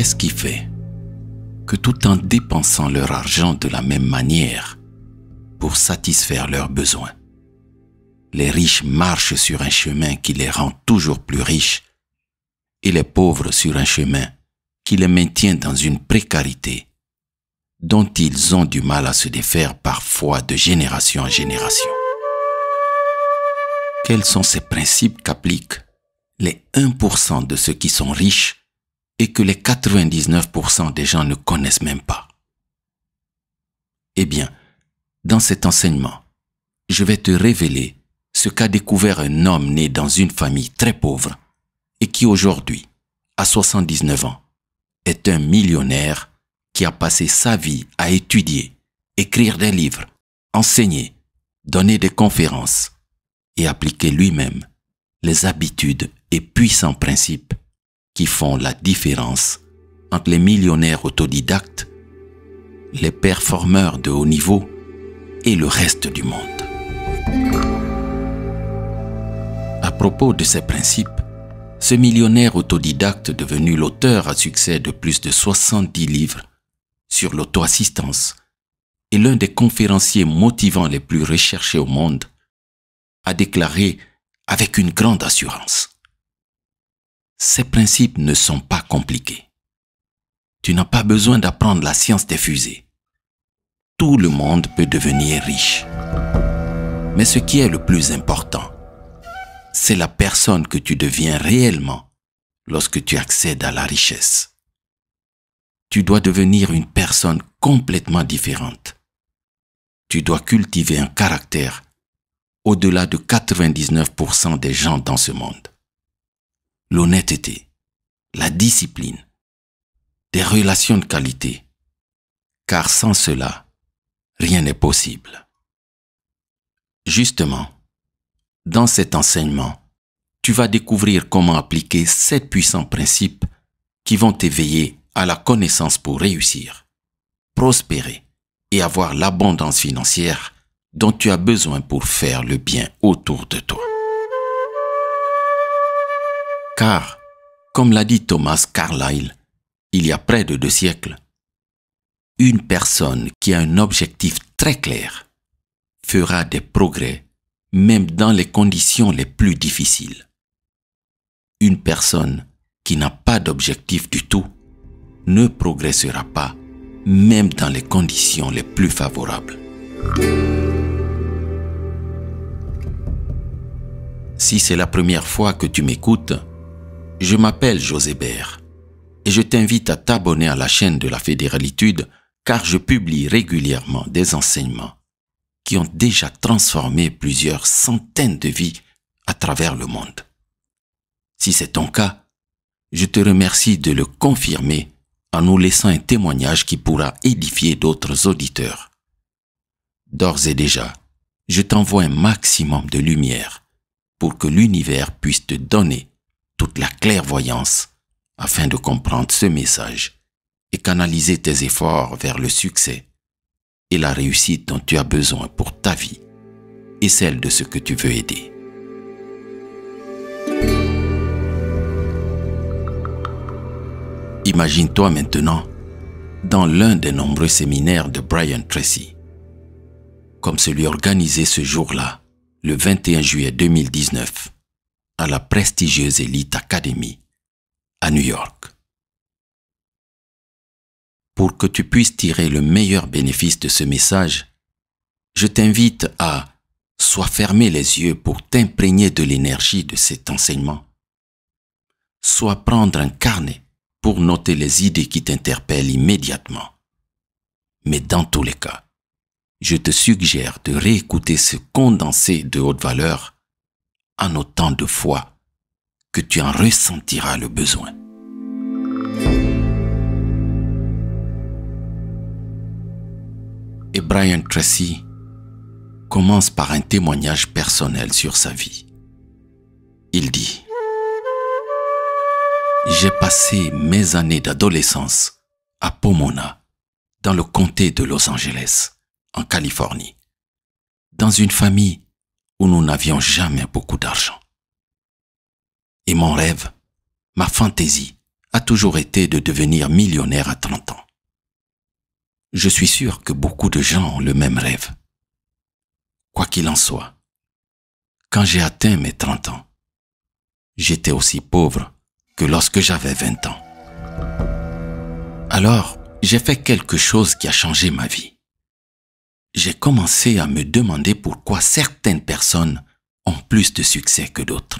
Qu'est-ce qui fait que tout en dépensant leur argent de la même manière pour satisfaire leurs besoins, les riches marchent sur un chemin qui les rend toujours plus riches et les pauvres sur un chemin qui les maintient dans une précarité dont ils ont du mal à se défaire parfois de génération en génération. Quels sont ces principes qu'appliquent les 1% de ceux qui sont riches et que les 99% des gens ne connaissent même pas. Eh bien, dans cet enseignement, je vais te révéler ce qu'a découvert un homme né dans une famille très pauvre et qui aujourd'hui, à 79 ans, est un millionnaire qui a passé sa vie à étudier, écrire des livres, enseigner, donner des conférences et appliquer lui-même les habitudes et puissants principes qui font la différence entre les millionnaires autodidactes, les performeurs de haut niveau et le reste du monde. À propos de ces principes, ce millionnaire autodidacte devenu l'auteur à succès de plus de 70 livres sur l'auto-assistance et l'un des conférenciers motivants les plus recherchés au monde, a déclaré avec une grande assurance. Ces principes ne sont pas compliqués. Tu n'as pas besoin d'apprendre la science des fusées. Tout le monde peut devenir riche. Mais ce qui est le plus important, c'est la personne que tu deviens réellement lorsque tu accèdes à la richesse. Tu dois devenir une personne complètement différente. Tu dois cultiver un caractère au-delà de 99% des gens dans ce monde l'honnêteté, la discipline, des relations de qualité, car sans cela, rien n'est possible. Justement, dans cet enseignement, tu vas découvrir comment appliquer sept puissants principes qui vont t'éveiller à la connaissance pour réussir, prospérer et avoir l'abondance financière dont tu as besoin pour faire le bien autour de toi. Car, comme l'a dit Thomas Carlyle, il y a près de deux siècles, une personne qui a un objectif très clair fera des progrès même dans les conditions les plus difficiles. Une personne qui n'a pas d'objectif du tout ne progressera pas même dans les conditions les plus favorables. Si c'est la première fois que tu m'écoutes, je m'appelle Josébert et je t'invite à t'abonner à la chaîne de la Fédéralitude car je publie régulièrement des enseignements qui ont déjà transformé plusieurs centaines de vies à travers le monde. Si c'est ton cas, je te remercie de le confirmer en nous laissant un témoignage qui pourra édifier d'autres auditeurs. D'ores et déjà, je t'envoie un maximum de lumière pour que l'univers puisse te donner toute la clairvoyance afin de comprendre ce message et canaliser tes efforts vers le succès et la réussite dont tu as besoin pour ta vie et celle de ce que tu veux aider. Imagine-toi maintenant dans l'un des nombreux séminaires de Brian Tracy, comme celui organisé ce jour-là, le 21 juillet 2019, à la prestigieuse Elite Academy à New York. Pour que tu puisses tirer le meilleur bénéfice de ce message, je t'invite à soit fermer les yeux pour t'imprégner de l'énergie de cet enseignement, soit prendre un carnet pour noter les idées qui t'interpellent immédiatement. Mais dans tous les cas, je te suggère de réécouter ce condensé de haute valeur en autant de fois que tu en ressentiras le besoin. Et Brian Tracy commence par un témoignage personnel sur sa vie. Il dit ⁇ J'ai passé mes années d'adolescence à Pomona, dans le comté de Los Angeles, en Californie, dans une famille où nous n'avions jamais beaucoup d'argent. Et mon rêve, ma fantaisie, a toujours été de devenir millionnaire à 30 ans. Je suis sûr que beaucoup de gens ont le même rêve. Quoi qu'il en soit, quand j'ai atteint mes 30 ans, j'étais aussi pauvre que lorsque j'avais 20 ans. Alors, j'ai fait quelque chose qui a changé ma vie j'ai commencé à me demander pourquoi certaines personnes ont plus de succès que d'autres.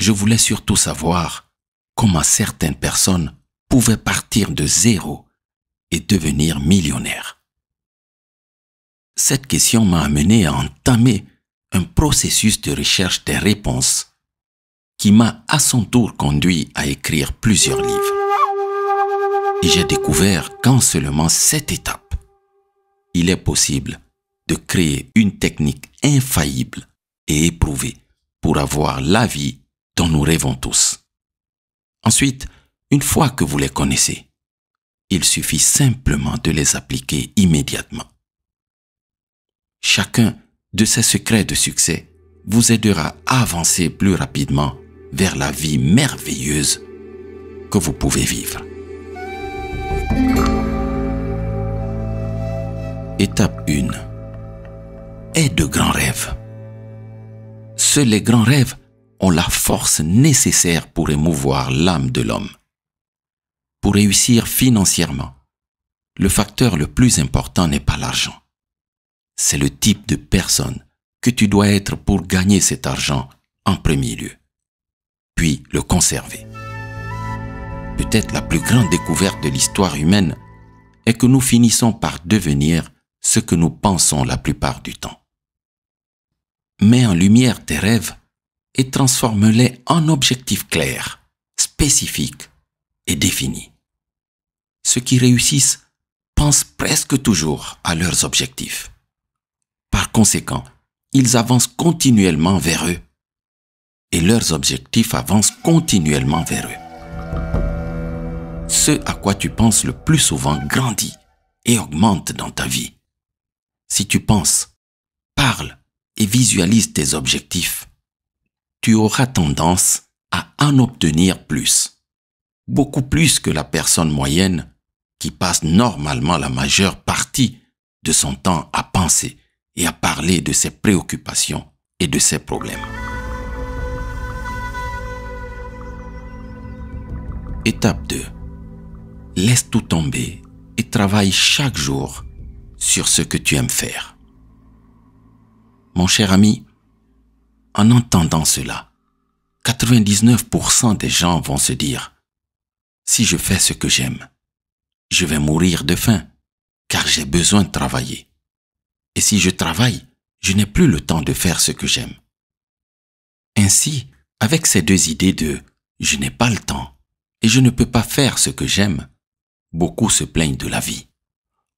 Je voulais surtout savoir comment certaines personnes pouvaient partir de zéro et devenir millionnaires. Cette question m'a amené à entamer un processus de recherche des réponses qui m'a à son tour conduit à écrire plusieurs livres. Et j'ai découvert qu'en seulement cette étape, il est possible de créer une technique infaillible et éprouvée pour avoir la vie dont nous rêvons tous. Ensuite, une fois que vous les connaissez, il suffit simplement de les appliquer immédiatement. Chacun de ces secrets de succès vous aidera à avancer plus rapidement vers la vie merveilleuse que vous pouvez vivre. Étape 1. Aie de grands rêves. Seuls les grands rêves ont la force nécessaire pour émouvoir l'âme de l'homme. Pour réussir financièrement, le facteur le plus important n'est pas l'argent. C'est le type de personne que tu dois être pour gagner cet argent en premier lieu, puis le conserver. Peut-être la plus grande découverte de l'histoire humaine est que nous finissons par devenir ce que nous pensons la plupart du temps. Mets en lumière tes rêves et transforme-les en objectifs clairs, spécifiques et définis. Ceux qui réussissent pensent presque toujours à leurs objectifs. Par conséquent, ils avancent continuellement vers eux et leurs objectifs avancent continuellement vers eux. Ce à quoi tu penses le plus souvent grandit et augmente dans ta vie. Si tu penses, parles et visualise tes objectifs, tu auras tendance à en obtenir plus. Beaucoup plus que la personne moyenne qui passe normalement la majeure partie de son temps à penser et à parler de ses préoccupations et de ses problèmes. Étape 2. Laisse tout tomber et travaille chaque jour sur ce que tu aimes faire. Mon cher ami, en entendant cela, 99% des gens vont se dire, si je fais ce que j'aime, je vais mourir de faim, car j'ai besoin de travailler. Et si je travaille, je n'ai plus le temps de faire ce que j'aime. Ainsi, avec ces deux idées de je n'ai pas le temps et je ne peux pas faire ce que j'aime, beaucoup se plaignent de la vie.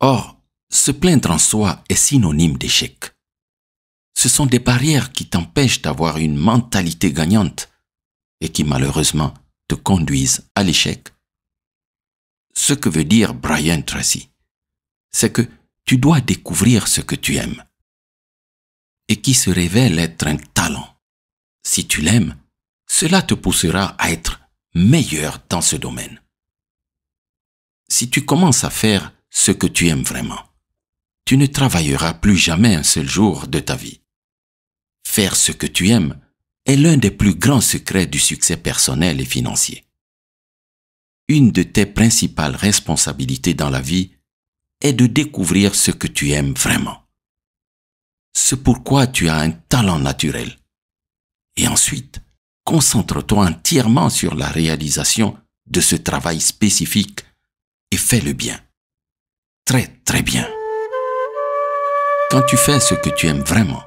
Or, se plaindre en soi est synonyme d'échec. Ce sont des barrières qui t'empêchent d'avoir une mentalité gagnante et qui malheureusement te conduisent à l'échec. Ce que veut dire Brian Tracy, c'est que tu dois découvrir ce que tu aimes et qui se révèle être un talent. Si tu l'aimes, cela te poussera à être meilleur dans ce domaine. Si tu commences à faire ce que tu aimes vraiment, tu ne travailleras plus jamais un seul jour de ta vie. Faire ce que tu aimes est l'un des plus grands secrets du succès personnel et financier. Une de tes principales responsabilités dans la vie est de découvrir ce que tu aimes vraiment. C'est pourquoi tu as un talent naturel. Et ensuite, concentre-toi entièrement sur la réalisation de ce travail spécifique et fais le bien. Très très bien. Quand tu fais ce que tu aimes vraiment,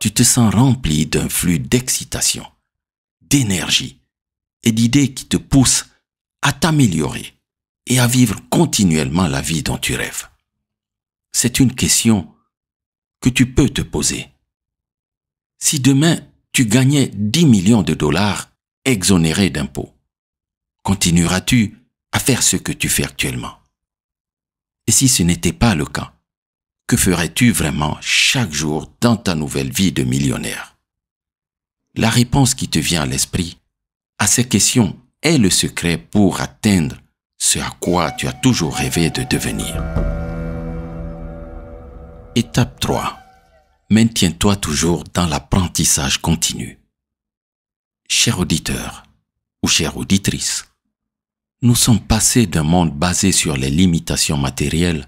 tu te sens rempli d'un flux d'excitation, d'énergie et d'idées qui te poussent à t'améliorer et à vivre continuellement la vie dont tu rêves. C'est une question que tu peux te poser. Si demain tu gagnais 10 millions de dollars exonérés d'impôts, continueras-tu à faire ce que tu fais actuellement Et si ce n'était pas le cas, que ferais-tu vraiment chaque jour dans ta nouvelle vie de millionnaire La réponse qui te vient à l'esprit à ces questions est le secret pour atteindre ce à quoi tu as toujours rêvé de devenir. Étape 3. Maintiens-toi toujours dans l'apprentissage continu. Cher auditeur ou chère auditrice, nous sommes passés d'un monde basé sur les limitations matérielles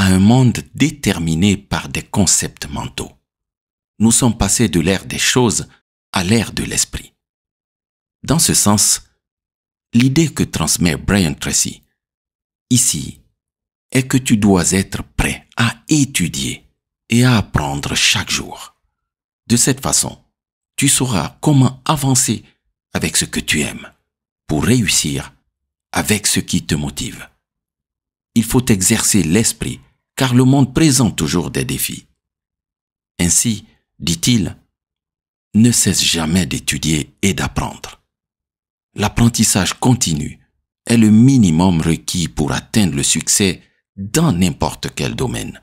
à un monde déterminé par des concepts mentaux. Nous sommes passés de l'ère des choses à l'ère de l'esprit. Dans ce sens, l'idée que transmet Brian Tracy ici est que tu dois être prêt à étudier et à apprendre chaque jour. De cette façon, tu sauras comment avancer avec ce que tu aimes pour réussir avec ce qui te motive. Il faut exercer l'esprit car le monde présente toujours des défis. Ainsi, dit-il, ne cesse jamais d'étudier et d'apprendre. L'apprentissage continu est le minimum requis pour atteindre le succès dans n'importe quel domaine.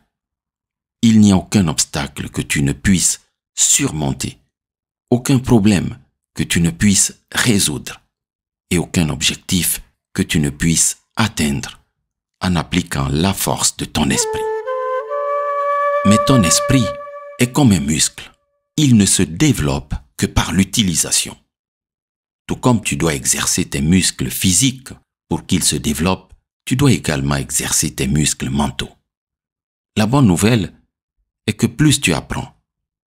Il n'y a aucun obstacle que tu ne puisses surmonter, aucun problème que tu ne puisses résoudre et aucun objectif que tu ne puisses atteindre en appliquant la force de ton esprit. Mais ton esprit est comme un muscle. Il ne se développe que par l'utilisation. Tout comme tu dois exercer tes muscles physiques pour qu'ils se développent, tu dois également exercer tes muscles mentaux. La bonne nouvelle est que plus tu apprends,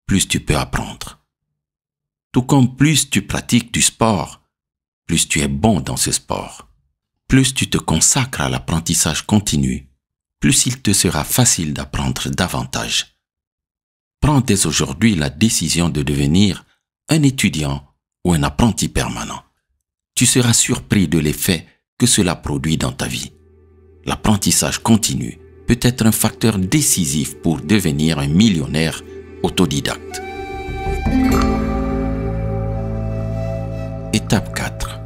plus tu peux apprendre. Tout comme plus tu pratiques du sport, plus tu es bon dans ce sport. Plus tu te consacres à l'apprentissage continu, plus il te sera facile d'apprendre davantage. Prends dès aujourd'hui la décision de devenir un étudiant ou un apprenti permanent. Tu seras surpris de l'effet que cela produit dans ta vie. L'apprentissage continu peut être un facteur décisif pour devenir un millionnaire autodidacte. Étape 4.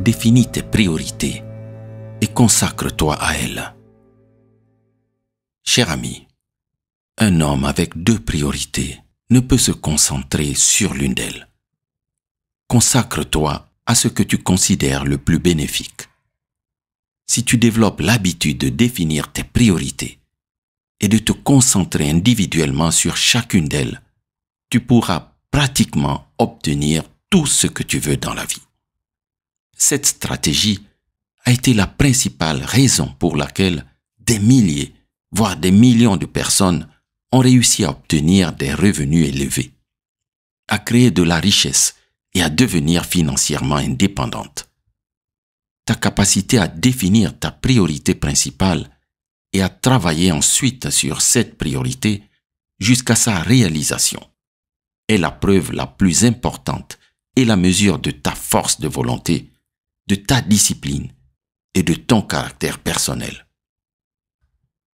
Définis tes priorités consacre-toi à elle. Cher ami, un homme avec deux priorités ne peut se concentrer sur l'une d'elles. Consacre-toi à ce que tu considères le plus bénéfique. Si tu développes l'habitude de définir tes priorités et de te concentrer individuellement sur chacune d'elles, tu pourras pratiquement obtenir tout ce que tu veux dans la vie. Cette stratégie a été la principale raison pour laquelle des milliers, voire des millions de personnes ont réussi à obtenir des revenus élevés, à créer de la richesse et à devenir financièrement indépendante. Ta capacité à définir ta priorité principale et à travailler ensuite sur cette priorité jusqu'à sa réalisation est la preuve la plus importante et la mesure de ta force de volonté, de ta discipline et de ton caractère personnel.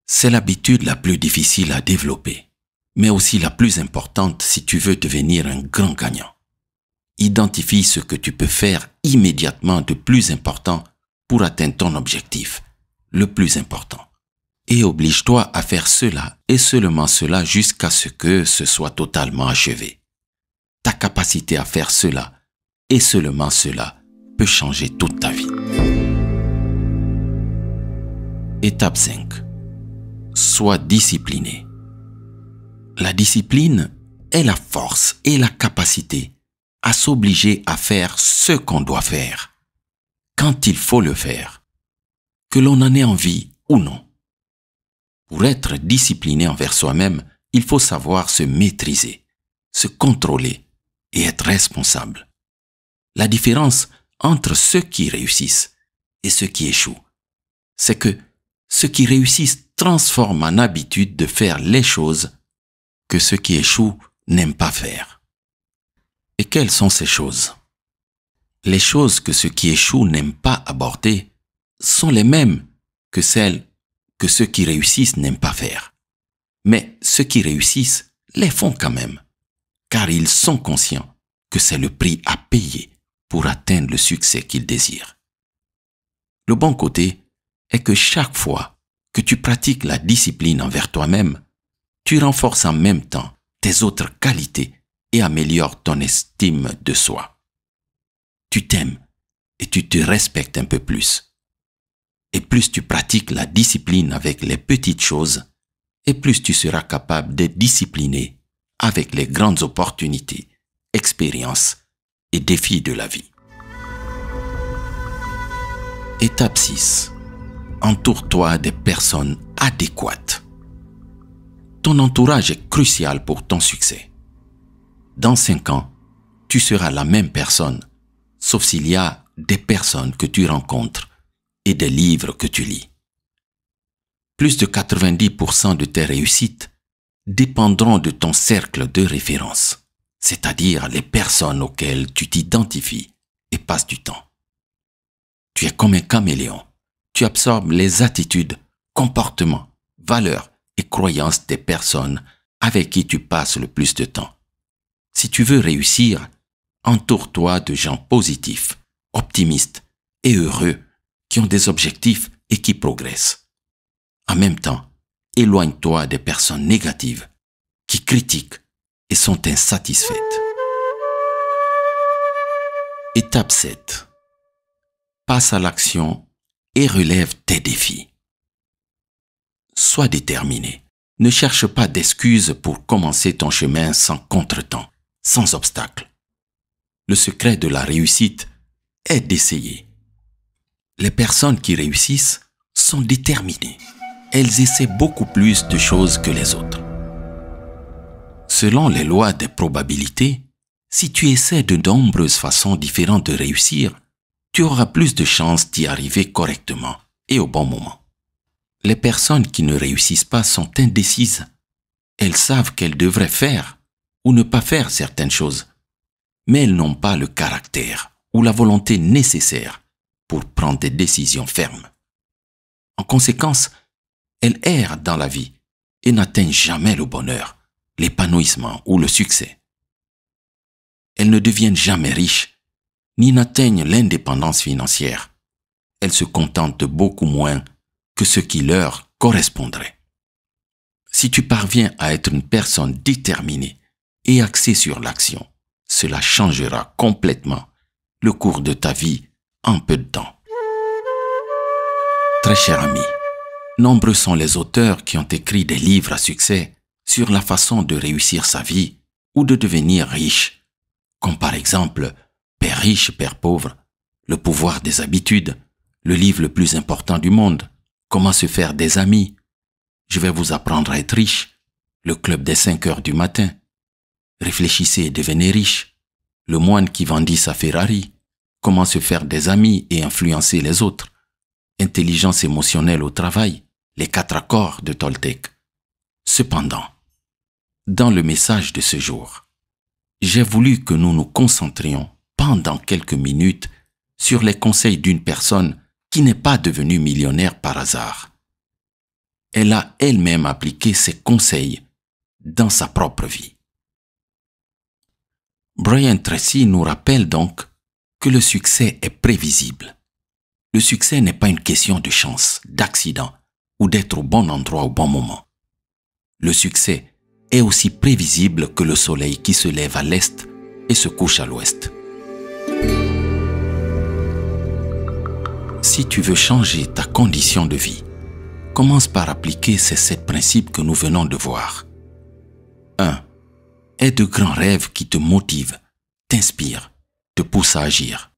C'est l'habitude la plus difficile à développer, mais aussi la plus importante si tu veux devenir un grand gagnant. Identifie ce que tu peux faire immédiatement de plus important pour atteindre ton objectif, le plus important. Et oblige-toi à faire cela et seulement cela jusqu'à ce que ce soit totalement achevé. Ta capacité à faire cela et seulement cela peut changer toute ta vie. Étape 5. Sois discipliné. La discipline est la force et la capacité à s'obliger à faire ce qu'on doit faire, quand il faut le faire, que l'on en ait envie ou non. Pour être discipliné envers soi-même, il faut savoir se maîtriser, se contrôler et être responsable. La différence entre ceux qui réussissent et ceux qui échouent, c'est que ceux qui réussissent transforment en habitude de faire les choses que ceux qui échouent n'aiment pas faire. Et quelles sont ces choses Les choses que ceux qui échouent n'aiment pas aborder sont les mêmes que celles que ceux qui réussissent n'aiment pas faire. Mais ceux qui réussissent les font quand même, car ils sont conscients que c'est le prix à payer pour atteindre le succès qu'ils désirent. Le bon côté, est que chaque fois que tu pratiques la discipline envers toi-même, tu renforces en même temps tes autres qualités et améliores ton estime de soi. Tu t'aimes et tu te respectes un peu plus. Et plus tu pratiques la discipline avec les petites choses, et plus tu seras capable d'être discipliné avec les grandes opportunités, expériences et défis de la vie. Étape 6 entoure-toi des personnes adéquates. Ton entourage est crucial pour ton succès. Dans 5 ans, tu seras la même personne, sauf s'il y a des personnes que tu rencontres et des livres que tu lis. Plus de 90% de tes réussites dépendront de ton cercle de référence, c'est-à-dire les personnes auxquelles tu t'identifies et passes du temps. Tu es comme un caméléon tu absorbes les attitudes, comportements, valeurs et croyances des personnes avec qui tu passes le plus de temps. Si tu veux réussir, entoure-toi de gens positifs, optimistes et heureux qui ont des objectifs et qui progressent. En même temps, éloigne-toi des personnes négatives qui critiquent et sont insatisfaites. Étape 7. Passe à l'action et relève tes défis. Sois déterminé. Ne cherche pas d'excuses pour commencer ton chemin sans contretemps, sans obstacle. Le secret de la réussite est d'essayer. Les personnes qui réussissent sont déterminées. Elles essaient beaucoup plus de choses que les autres. Selon les lois des probabilités, si tu essaies de nombreuses façons différentes de réussir, tu auras plus de chances d'y arriver correctement et au bon moment. Les personnes qui ne réussissent pas sont indécises. Elles savent qu'elles devraient faire ou ne pas faire certaines choses, mais elles n'ont pas le caractère ou la volonté nécessaire pour prendre des décisions fermes. En conséquence, elles errent dans la vie et n'atteignent jamais le bonheur, l'épanouissement ou le succès. Elles ne deviennent jamais riches ni n'atteignent l'indépendance financière. Elles se contentent beaucoup moins que ce qui leur correspondrait. Si tu parviens à être une personne déterminée et axée sur l'action, cela changera complètement le cours de ta vie en peu de temps. Très cher ami, nombreux sont les auteurs qui ont écrit des livres à succès sur la façon de réussir sa vie ou de devenir riche, comme par exemple Père riche, père pauvre, le pouvoir des habitudes, le livre le plus important du monde, comment se faire des amis, je vais vous apprendre à être riche, le club des 5 heures du matin, réfléchissez et devenez riche, le moine qui vendit sa Ferrari, comment se faire des amis et influencer les autres, intelligence émotionnelle au travail, les quatre accords de Toltec. Cependant, dans le message de ce jour, j'ai voulu que nous nous concentrions dans quelques minutes sur les conseils d'une personne qui n'est pas devenue millionnaire par hasard. Elle a elle-même appliqué ses conseils dans sa propre vie. Brian Tracy nous rappelle donc que le succès est prévisible. Le succès n'est pas une question de chance, d'accident ou d'être au bon endroit au bon moment. Le succès est aussi prévisible que le soleil qui se lève à l'est et se couche à l'ouest. Si tu veux changer ta condition de vie, commence par appliquer ces sept principes que nous venons de voir. 1. Aie de grands rêves qui te motivent, t'inspirent, te poussent à agir.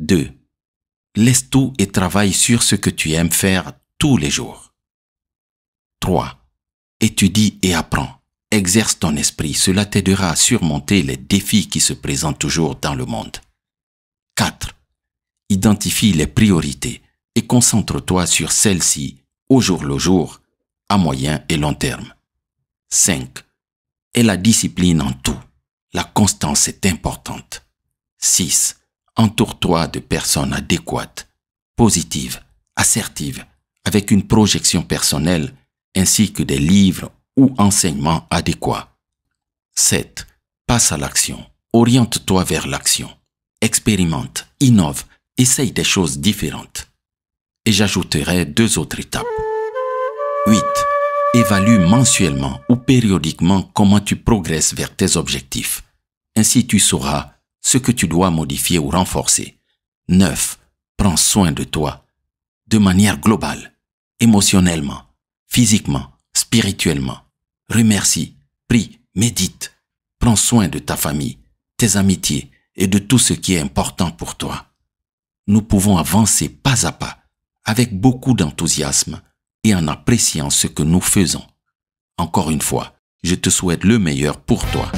2. Laisse tout et travaille sur ce que tu aimes faire tous les jours. 3. Étudie et apprends. Exerce ton esprit, cela t'aidera à surmonter les défis qui se présentent toujours dans le monde. 4. Identifie les priorités et concentre-toi sur celles-ci au jour le jour, à moyen et long terme. 5. Et la discipline en tout. La constance est importante. 6. Entoure-toi de personnes adéquates, positives, assertives, avec une projection personnelle ainsi que des livres ou enseignements adéquats. 7. Passe à l'action. Oriente-toi vers l'action. Expérimente, innove, essaye des choses différentes. Et j'ajouterai deux autres étapes. 8. Évalue mensuellement ou périodiquement comment tu progresses vers tes objectifs. Ainsi tu sauras ce que tu dois modifier ou renforcer. 9. Prends soin de toi. De manière globale, émotionnellement, physiquement, spirituellement. Remercie, prie, médite. Prends soin de ta famille, tes amitiés et de tout ce qui est important pour toi nous pouvons avancer pas à pas, avec beaucoup d'enthousiasme et en appréciant ce que nous faisons. Encore une fois, je te souhaite le meilleur pour toi.